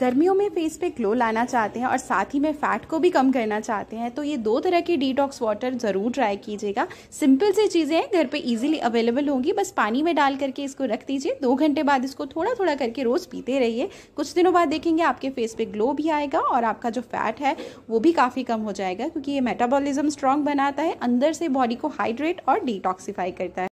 गर्मियों में फेस पे ग्लो लाना चाहते हैं और साथ ही में फैट को भी कम करना चाहते हैं तो ये दो तरह की डिटॉक्स वाटर ज़रूर ट्राई कीजिएगा सिंपल सी चीज़ें हैं घर पे इजीली अवेलेबल होंगी बस पानी में डाल करके इसको रख दीजिए दो घंटे बाद इसको थोड़ा थोड़ा करके रोज़ पीते रहिए कुछ दिनों बाद देखेंगे आपके फेस पे ग्लो भी आएगा और आपका जो फैट है वो भी काफ़ी कम हो जाएगा क्योंकि ये मेटाबॉलिज्म स्ट्रांग बनाता है अंदर से बॉडी को हाइड्रेट और डिटॉक्सीफाई करता है